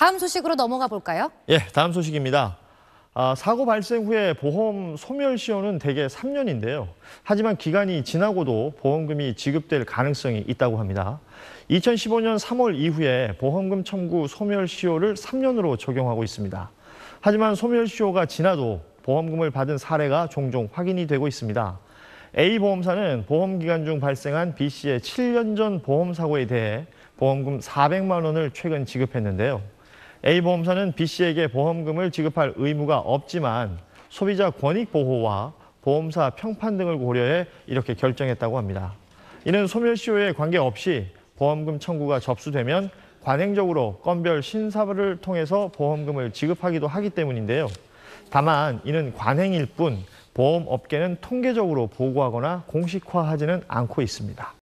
다음 소식으로 넘어가 볼까요? 예, 다음 소식입니다. 아, 사고 발생 후에 보험 소멸 시효는 대개 3년인데요. 하지만 기간이 지나고도 보험금이 지급될 가능성이 있다고 합니다. 2015년 3월 이후에 보험금 청구 소멸 시효를 3년으로 적용하고 있습니다. 하지만 소멸 시효가 지나도 보험금을 받은 사례가 종종 확인이 되고 있습니다. A 보험사는 보험 기간 중 발생한 B 씨의 7년 전 보험 사고에 대해 보험금 400만 원을 최근 지급했는데요. A보험사는 B씨에게 보험금을 지급할 의무가 없지만 소비자 권익 보호와 보험사 평판 등을 고려해 이렇게 결정했다고 합니다. 이는 소멸시효에 관계없이 보험금 청구가 접수되면 관행적으로 건별 신사를 통해서 보험금을 지급하기도 하기 때문인데요. 다만 이는 관행일 뿐 보험업계는 통계적으로 보고하거나 공식화하지는 않고 있습니다.